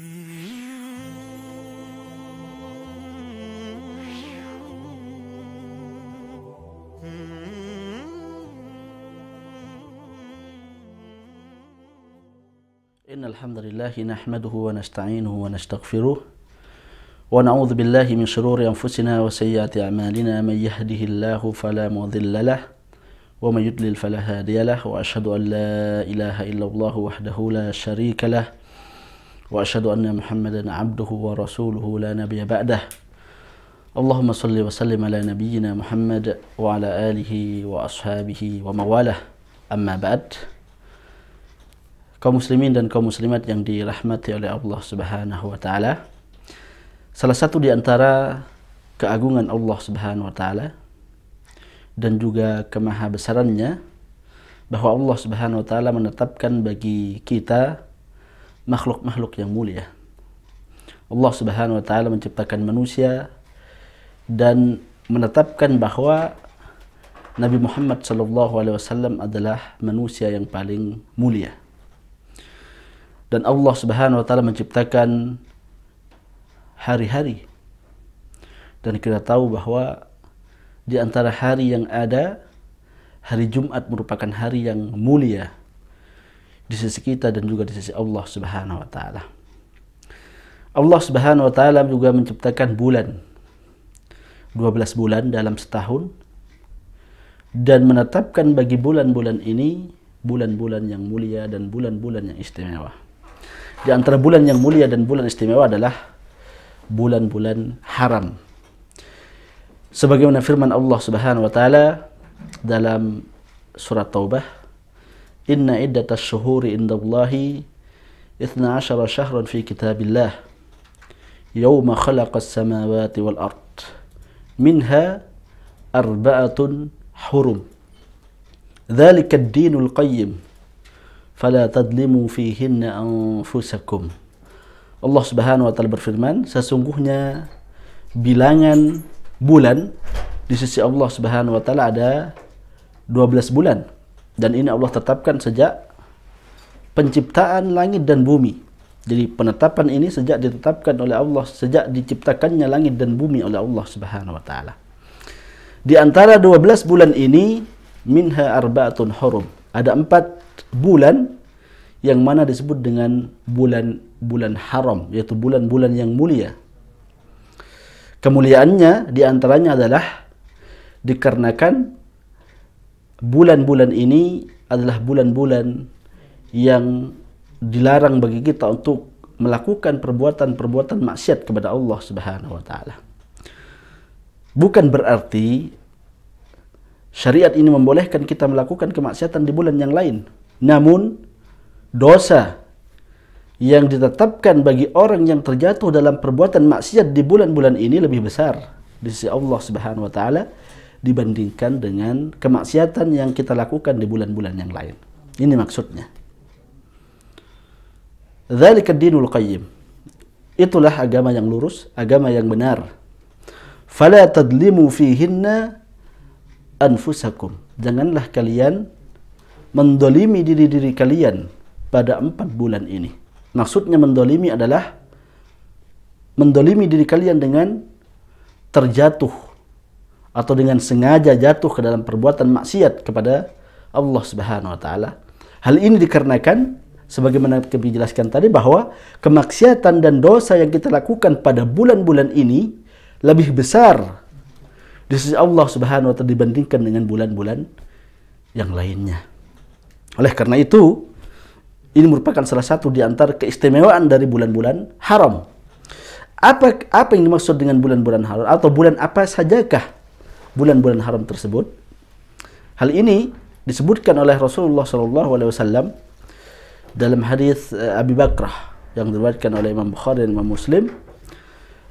إن الحمد لله نحمده ونستعينه ونستغفره ونعوذ بالله من شرور أنفسنا وسيئات أعمالنا من يهده الله فلا مضل له ومن يضلل فلا هادي له وأشهد أن لا إله إلا الله وحده لا شريك له وأشهد أن محمدا عبده ورسوله لا نبي بعده اللهم صل وسلم على نبينا محمد وعلى آله وأصحابه ومواله أما بعد kaum muslimin dan kaum muslimat yang dirahmati oleh Allah Subhanahu wa taala. Salah satu di antara keagungan Allah Subhanahu wa taala dan juga kemahabesarannya bahwa Allah Subhanahu wa taala menetapkan bagi kita makhluk-makhluk yang mulia. Allah Subhanahu wa taala menciptakan manusia dan menetapkan bahwa Nabi Muhammad sallallahu alaihi wasallam adalah manusia yang paling mulia. Dan Allah Subhanahu wa taala menciptakan hari-hari. Dan kita tahu bahwa di antara hari yang ada hari Jumat merupakan hari yang mulia di sisi kita dan juga di sisi Allah Subhanahu wa taala. Allah Subhanahu wa taala juga menciptakan bulan 12 bulan dalam setahun dan menetapkan bagi bulan-bulan ini bulan-bulan yang mulia dan bulan-bulan yang istimewa. Di antara bulan yang mulia dan bulan istimewa adalah bulan-bulan haram. Sebagaimana firman Allah Subhanahu wa taala dalam surat Taubah إن عدة الشهور عند الله إثنى عشر شهرا في كتاب الله يوم خلق السماوات والأرض منها أربعة حرم ذلك الدين القيم فلا تظلموا فيهن أنفسكم الله سبحانه وتعالى berfirman sesungguhnya bilangan bulan di sisi Allah Subhanahu ada 12 bulan Dan ini Allah tetapkan sejak penciptaan langit dan bumi. Jadi penetapan ini sejak ditetapkan oleh Allah, sejak diciptakannya langit dan bumi oleh Allah Subhanahu wa taala. Di antara 12 bulan ini minha arbaatun hurum. Ada empat bulan yang mana disebut dengan bulan-bulan haram, yaitu bulan-bulan yang mulia. Kemuliaannya di antaranya adalah dikarenakan bulan-bulan ini adalah bulan-bulan yang dilarang bagi kita untuk melakukan perbuatan-perbuatan maksiat kepada Allah Subhanahu wa taala. Bukan berarti syariat ini membolehkan kita melakukan kemaksiatan di bulan yang lain. Namun dosa yang ditetapkan bagi orang yang terjatuh dalam perbuatan maksiat di bulan-bulan ini lebih besar di sisi Allah Subhanahu wa taala dibandingkan dengan kemaksiatan yang kita lakukan di bulan-bulan yang lain. Ini maksudnya. Dzalika dinul qayyim. Itulah agama yang lurus, agama yang benar. Fala tadlimu fihinna anfusakum. Janganlah kalian mendolimi diri-diri kalian pada empat bulan ini. Maksudnya mendolimi adalah mendolimi diri kalian dengan terjatuh atau dengan sengaja jatuh ke dalam perbuatan maksiat kepada Allah Subhanahu wa taala. Hal ini dikarenakan sebagaimana kami jelaskan tadi bahwa kemaksiatan dan dosa yang kita lakukan pada bulan-bulan ini lebih besar di sisi Allah Subhanahu wa taala dibandingkan dengan bulan-bulan yang lainnya. Oleh karena itu, ini merupakan salah satu di antara keistimewaan dari bulan-bulan haram. Apa apa yang dimaksud dengan bulan-bulan haram atau bulan apa sajakah bulan-bulan haram tersebut. Hal ini disebutkan oleh Rasulullah Shallallahu Alaihi Wasallam dalam hadis eh, Abi Bakrah yang diriwayatkan oleh Imam Bukhari dan Imam Muslim.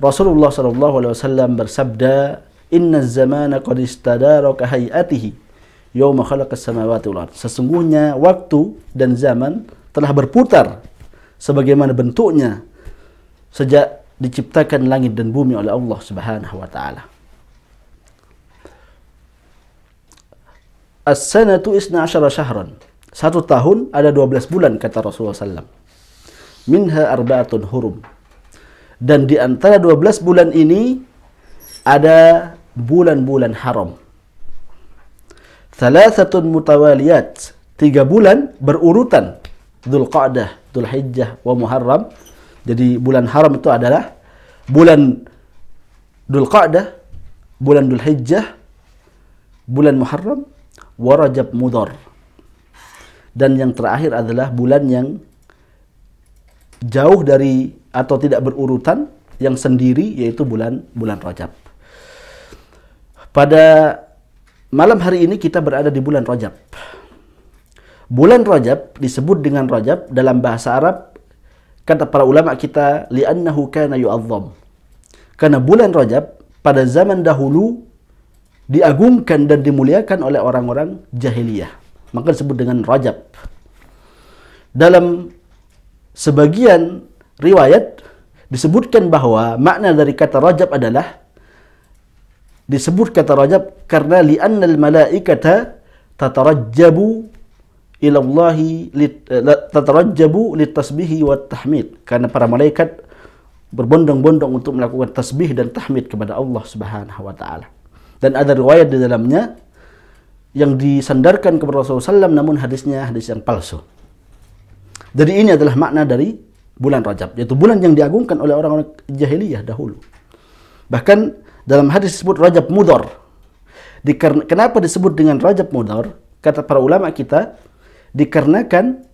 Rasulullah Shallallahu Alaihi Wasallam bersabda, Inna zamana qad istadaraka hayatihi yawma khalaqas samawati wal Sesungguhnya waktu dan zaman telah berputar sebagaimana bentuknya sejak diciptakan langit dan bumi oleh Allah Subhanahu wa taala. As-sanatu isna asyara syahran. Satu tahun ada 12 bulan kata Rasulullah SAW. Minha arba'atun hurum. Dan di antara 12 bulan ini ada bulan-bulan haram. Thalathatun mutawaliyat. Tiga bulan berurutan. Dhul Qa'dah, Dhul Hijjah, wa Muharram. Jadi bulan haram itu adalah bulan Dhul Qa'dah, bulan Dhul Hijjah, bulan Muharram, warajab Mudhar. Dan yang terakhir adalah bulan yang jauh dari atau tidak berurutan yang sendiri yaitu bulan bulan Rajab. Pada malam hari ini kita berada di bulan Rajab. Bulan Rajab disebut dengan Rajab dalam bahasa Arab kata para ulama kita li'annahu kana yu'azzam. Karena bulan Rajab pada zaman dahulu diagungkan dan dimuliakan oleh orang-orang jahiliyah. Maka disebut dengan rajab. Dalam sebagian riwayat disebutkan bahwa makna dari kata rajab adalah disebut kata rajab karena li'annal malaikata tatarajjabu ila Allah tatarajjabu litasbihi wa tahmid karena para malaikat berbondong-bondong untuk melakukan tasbih dan tahmid kepada Allah Subhanahu wa taala dan ada riwayat di dalamnya yang disandarkan kepada Rasulullah SAW namun hadisnya hadis yang palsu. Jadi ini adalah makna dari bulan Rajab, yaitu bulan yang diagungkan oleh orang-orang jahiliyah dahulu. Bahkan dalam hadis disebut Rajab Mudor. Dikarena, kenapa disebut dengan Rajab Mudor? Kata para ulama kita, dikarenakan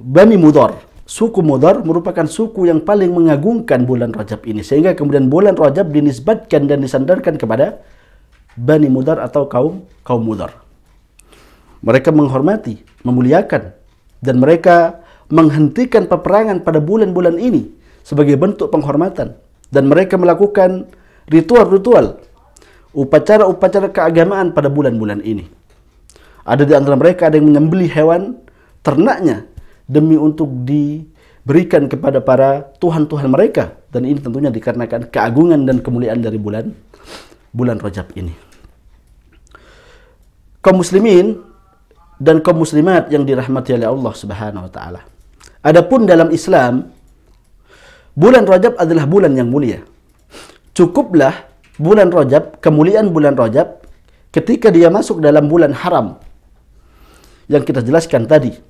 Bani Mudor suku Mudar merupakan suku yang paling mengagungkan bulan Rajab ini sehingga kemudian bulan Rajab dinisbatkan dan disandarkan kepada Bani Mudar atau kaum kaum Mudar. Mereka menghormati, memuliakan dan mereka menghentikan peperangan pada bulan-bulan ini sebagai bentuk penghormatan dan mereka melakukan ritual-ritual upacara-upacara keagamaan pada bulan-bulan ini. Ada di antara mereka ada yang menyembeli hewan ternaknya demi untuk diberikan kepada para Tuhan-Tuhan mereka. Dan ini tentunya dikarenakan keagungan dan kemuliaan dari bulan bulan Rajab ini. Kaum muslimin dan kaum muslimat yang dirahmati oleh Allah Subhanahu wa taala. Adapun dalam Islam, bulan Rajab adalah bulan yang mulia. Cukuplah bulan Rajab, kemuliaan bulan Rajab ketika dia masuk dalam bulan haram yang kita jelaskan tadi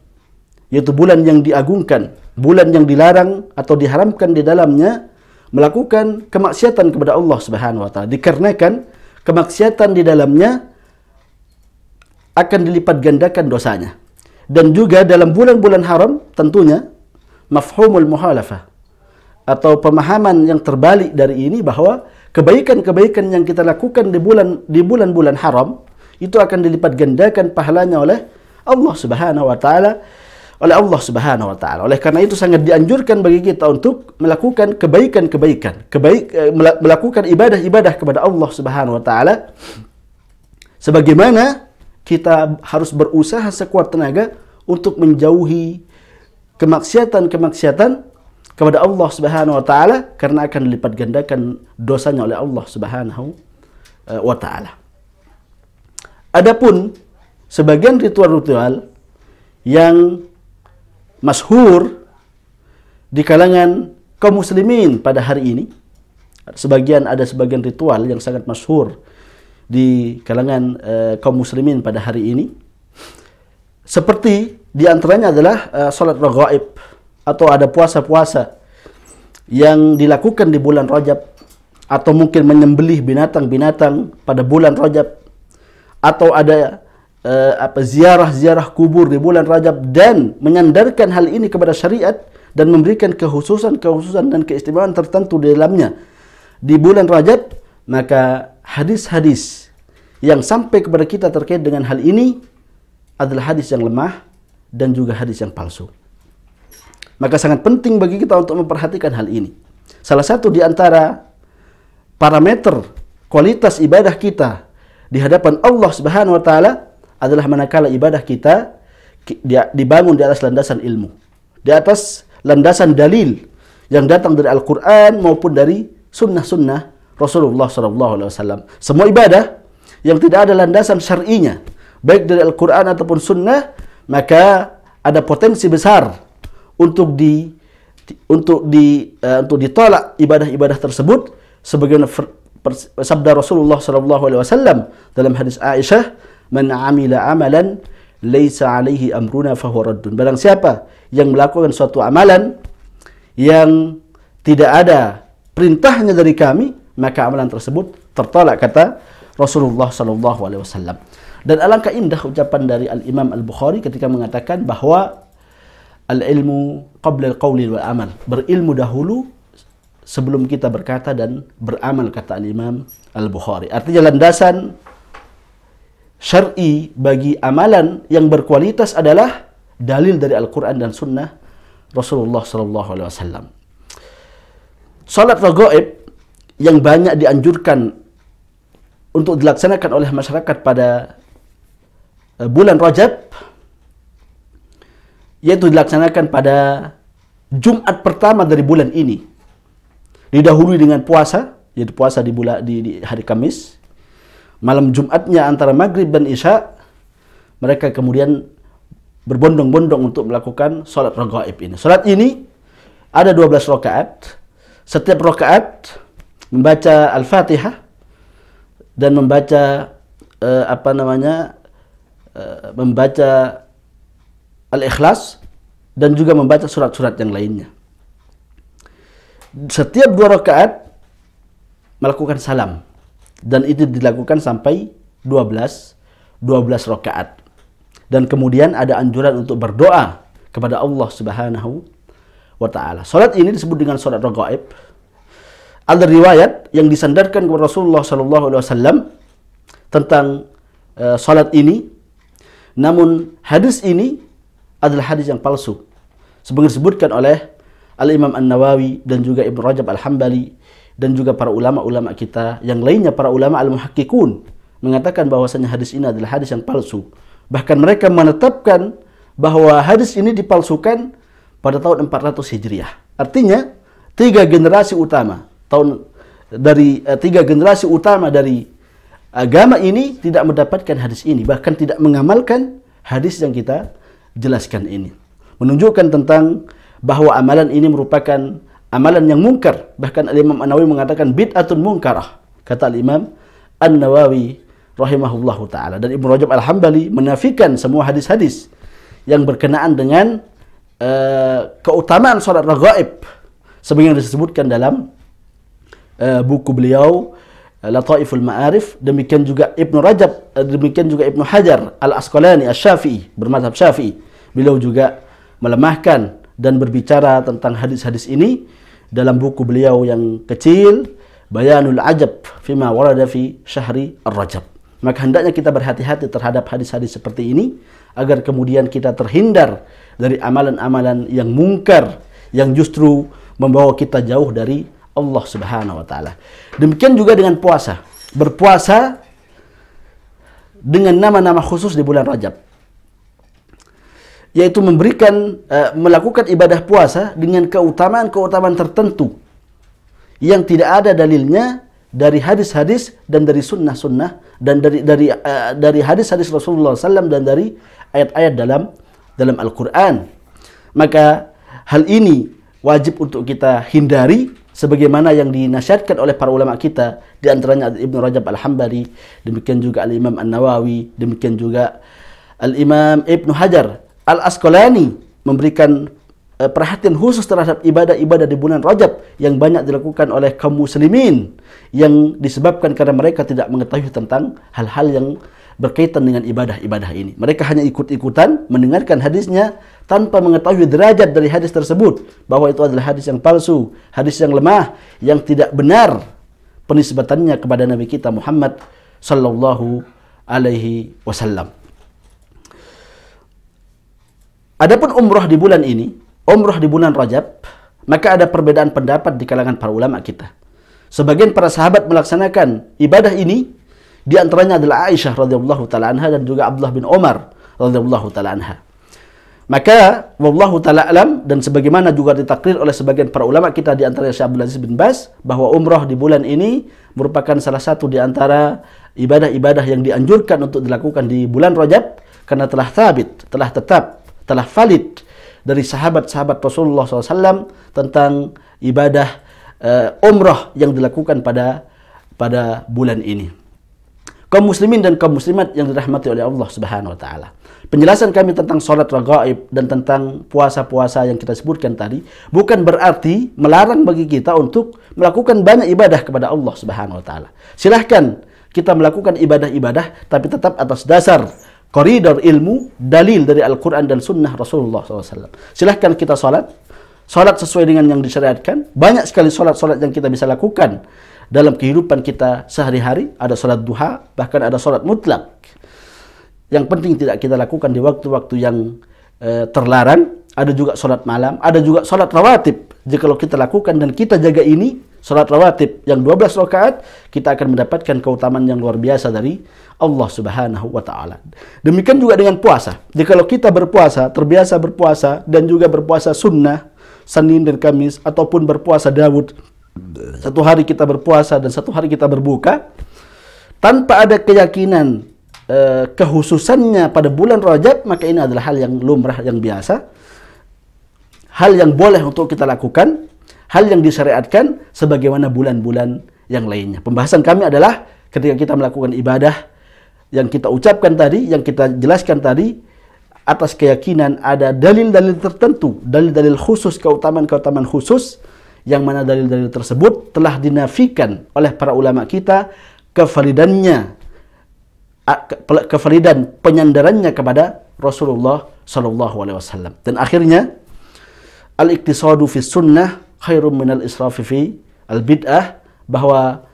yaitu bulan yang diagungkan, bulan yang dilarang atau diharamkan di dalamnya melakukan kemaksiatan kepada Allah Subhanahu wa taala. Dikarenakan kemaksiatan di dalamnya akan dilipat gandakan dosanya. Dan juga dalam bulan-bulan haram tentunya mafhumul muhalafah atau pemahaman yang terbalik dari ini bahwa kebaikan-kebaikan yang kita lakukan di bulan di bulan-bulan haram itu akan dilipat gandakan pahalanya oleh Allah Subhanahu wa taala oleh Allah Subhanahu wa taala. Oleh karena itu sangat dianjurkan bagi kita untuk melakukan kebaikan-kebaikan, kebaik eh, melakukan ibadah-ibadah kepada Allah Subhanahu wa taala sebagaimana kita harus berusaha sekuat tenaga untuk menjauhi kemaksiatan-kemaksiatan kepada Allah Subhanahu wa taala karena akan dilipat gandakan dosanya oleh Allah Subhanahu eh, wa taala. Adapun sebagian ritual-ritual yang masyhur di kalangan kaum muslimin pada hari ini. Sebagian ada sebagian ritual yang sangat masyhur di kalangan uh, kaum muslimin pada hari ini. Seperti di antaranya adalah uh, salat raghaib atau ada puasa-puasa yang dilakukan di bulan Rajab atau mungkin menyembelih binatang-binatang pada bulan Rajab atau ada uh, apa ziarah-ziarah kubur di bulan Rajab dan menyandarkan hal ini kepada syariat dan memberikan kehususan-kehususan dan keistimewaan tertentu di dalamnya di bulan Rajab maka hadis-hadis yang sampai kepada kita terkait dengan hal ini adalah hadis yang lemah dan juga hadis yang palsu. Maka sangat penting bagi kita untuk memperhatikan hal ini. Salah satu di antara parameter kualitas ibadah kita di hadapan Allah Subhanahu wa taala adalah manakala ibadah kita dibangun di atas landasan ilmu, di atas landasan dalil yang datang dari Al-Quran maupun dari sunnah-sunnah Rasulullah SAW. Semua ibadah yang tidak ada landasan syar'inya, baik dari Al-Quran ataupun sunnah, maka ada potensi besar untuk di untuk di uh, untuk ditolak ibadah-ibadah tersebut sebagaimana sabda Rasulullah SAW dalam hadis Aisyah Man amila amalan laisa alaihi amruna fahuwa raddun. Barang siapa yang melakukan suatu amalan yang tidak ada perintahnya dari kami, maka amalan tersebut tertolak kata Rasulullah sallallahu alaihi wasallam. Dan alangkah indah ucapan dari Al-Imam Al-Bukhari ketika mengatakan bahwa al-ilmu qabla al-qawli wal amal. Berilmu dahulu sebelum kita berkata dan beramal kata Al-Imam Al-Bukhari. Artinya landasan syar'i bagi amalan yang berkualitas adalah dalil dari Al-Quran dan Sunnah Rasulullah Sallallahu Alaihi Wasallam. Salat raghaib yang banyak dianjurkan untuk dilaksanakan oleh masyarakat pada eh, bulan Rajab yaitu dilaksanakan pada Jumat pertama dari bulan ini. Didahului dengan puasa, yaitu puasa di, bulan, di, di hari Kamis, malam Jumatnya antara maghrib dan isya mereka kemudian berbondong-bondong untuk melakukan sholat rogaib ini. Sholat ini ada 12 rakaat. Setiap rakaat membaca Al-Fatihah dan membaca eh, apa namanya? Eh, membaca Al-Ikhlas dan juga membaca surat-surat yang lainnya. Setiap dua rakaat melakukan salam dan itu dilakukan sampai 12 12 rakaat dan kemudian ada anjuran untuk berdoa kepada Allah Subhanahu wa taala. Salat ini disebut dengan salat rokaib. Ada riwayat yang disandarkan kepada Rasulullah sallallahu alaihi wasallam tentang uh, e, salat ini. Namun hadis ini adalah hadis yang palsu. Sebagaimana disebutkan oleh Al-Imam An-Nawawi dan juga Ibnu Rajab Al-Hambali dan juga para ulama-ulama kita yang lainnya para ulama al-muhakkikun mengatakan bahwasanya hadis ini adalah hadis yang palsu. Bahkan mereka menetapkan bahwa hadis ini dipalsukan pada tahun 400 Hijriah. Artinya tiga generasi utama tahun dari eh, tiga generasi utama dari agama ini tidak mendapatkan hadis ini bahkan tidak mengamalkan hadis yang kita jelaskan ini menunjukkan tentang bahwa amalan ini merupakan amalan yang mungkar. Bahkan Imam An-Nawawi mengatakan bid'atun mungkarah. Kata Imam An-Nawawi rahimahullahu taala dan Ibnu Rajab Al-Hambali menafikan semua hadis-hadis yang berkenaan dengan uh, keutamaan salat raghaib sebagaimana disebutkan dalam uh, buku beliau eh, Lataiful Ma'arif demikian juga Ibnu Rajab demikian juga Ibnu Hajar Al-Asqalani Asy-Syafi'i bermazhab Syafi'i beliau juga melemahkan dan berbicara tentang hadis-hadis ini dalam buku beliau yang kecil Bayanul Ajab fima warada fi syahri rajab Maka hendaknya kita berhati-hati terhadap hadis-hadis seperti ini agar kemudian kita terhindar dari amalan-amalan yang mungkar yang justru membawa kita jauh dari Allah Subhanahu wa taala. Demikian juga dengan puasa. Berpuasa dengan nama-nama khusus di bulan Rajab yaitu memberikan uh, melakukan ibadah puasa dengan keutamaan-keutamaan tertentu yang tidak ada dalilnya dari hadis-hadis dan dari sunnah-sunnah dan dari dari uh, dari hadis-hadis Rasulullah SAW dan dari ayat-ayat dalam dalam Al-Quran. Maka hal ini wajib untuk kita hindari sebagaimana yang dinasihatkan oleh para ulama kita di antaranya Ibnu Rajab Al-Hambali, demikian juga Al-Imam An-Nawawi, demikian juga Al-Imam Ibnu Hajar Al-Asqalani memberikan eh, perhatian khusus terhadap ibadah-ibadah di bulan Rajab yang banyak dilakukan oleh kaum muslimin yang disebabkan karena mereka tidak mengetahui tentang hal-hal yang berkaitan dengan ibadah-ibadah ini. Mereka hanya ikut-ikutan mendengarkan hadisnya tanpa mengetahui derajat dari hadis tersebut bahwa itu adalah hadis yang palsu, hadis yang lemah, yang tidak benar penisbatannya kepada Nabi kita Muhammad sallallahu alaihi wasallam. Adapun umroh di bulan ini, umroh di bulan Rajab, maka ada perbedaan pendapat di kalangan para ulama kita. Sebagian para sahabat melaksanakan ibadah ini, di antaranya adalah Aisyah radhiyallahu taala anha dan juga Abdullah bin Omar radhiyallahu taala anha. Maka wallahu taala alam dan sebagaimana juga ditakrir oleh sebagian para ulama kita di antaranya Syekh Abdul Aziz bin Bas bahwa umroh di bulan ini merupakan salah satu di antara ibadah-ibadah yang dianjurkan untuk dilakukan di bulan Rajab karena telah sabit, telah tetap telah valid dari sahabat-sahabat Rasulullah SAW tentang ibadah uh, umrah yang dilakukan pada pada bulan ini. Kaum muslimin dan kaum muslimat yang dirahmati oleh Allah Subhanahu wa taala. Penjelasan kami tentang salat ragaib dan tentang puasa-puasa yang kita sebutkan tadi bukan berarti melarang bagi kita untuk melakukan banyak ibadah kepada Allah Subhanahu wa taala. Silahkan kita melakukan ibadah-ibadah tapi tetap atas dasar koridor ilmu, dalil dari Al-Quran dan Sunnah Rasulullah SAW. Silahkan kita sholat, sholat sesuai dengan yang disyariatkan. Banyak sekali sholat-sholat yang kita bisa lakukan dalam kehidupan kita sehari-hari. Ada sholat duha, bahkan ada sholat mutlak. Yang penting tidak kita lakukan di waktu-waktu yang e, terlarang. Ada juga sholat malam, ada juga sholat rawatib. kalau kita lakukan dan kita jaga ini, Sholat rawatib yang 12 rakaat kita akan mendapatkan keutamaan yang luar biasa dari Allah Subhanahu wa taala. Demikian juga dengan puasa. Jika kita berpuasa, terbiasa berpuasa dan juga berpuasa sunnah Senin dan Kamis ataupun berpuasa Daud. Satu hari kita berpuasa dan satu hari kita berbuka tanpa ada keyakinan eh, kehususannya pada bulan Rajab, maka ini adalah hal yang lumrah yang biasa hal yang boleh untuk kita lakukan, hal yang disyariatkan sebagaimana bulan-bulan yang lainnya. Pembahasan kami adalah ketika kita melakukan ibadah yang kita ucapkan tadi, yang kita jelaskan tadi, atas keyakinan ada dalil-dalil tertentu, dalil-dalil khusus, keutamaan-keutamaan khusus, yang mana dalil-dalil tersebut telah dinafikan oleh para ulama kita kevalidannya kevalidan penyandarannya kepada Rasulullah Shallallahu Alaihi Wasallam dan akhirnya al-iqtisadu fi sunnah khairum minal israfi fi al-bid'ah bahwa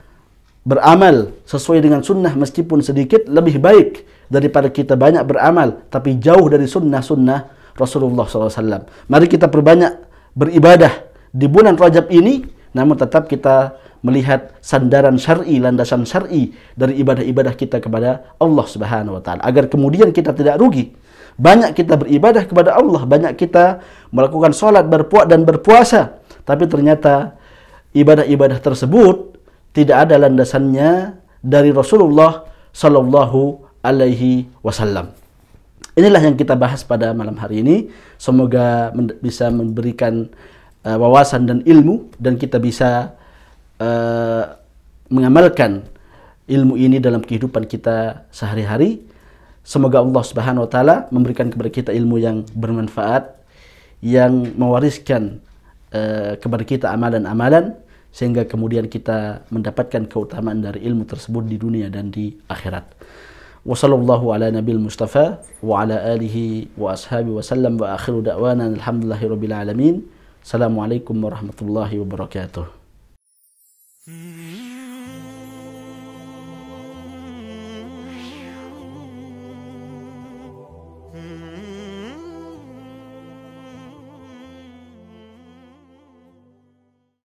beramal sesuai dengan sunnah meskipun sedikit lebih baik daripada kita banyak beramal tapi jauh dari sunnah-sunnah Rasulullah SAW. Mari kita perbanyak beribadah di bulan Rajab ini namun tetap kita melihat sandaran syar'i, landasan syar'i dari ibadah-ibadah kita kepada Allah Subhanahu wa taala agar kemudian kita tidak rugi banyak kita beribadah kepada Allah, banyak kita melakukan sholat, berpuak dan berpuasa. Tapi ternyata ibadah-ibadah tersebut tidak ada landasannya dari Rasulullah Shallallahu Alaihi Wasallam. Inilah yang kita bahas pada malam hari ini. Semoga men bisa memberikan uh, wawasan dan ilmu dan kita bisa uh, mengamalkan ilmu ini dalam kehidupan kita sehari-hari Semoga Allah Subhanahu wa taala memberikan kepada kita ilmu yang bermanfaat yang mewariskan uh, kepada kita amalan-amalan sehingga kemudian kita mendapatkan keutamaan dari ilmu tersebut di dunia dan di akhirat. Wassallallahu ala nabil mustafa wa ala alihi wa ashabi wa sallam wa akhiru da'wana alhamdulillahirabbil alamin. Assalamualaikum warahmatullahi wabarakatuh. Hmm.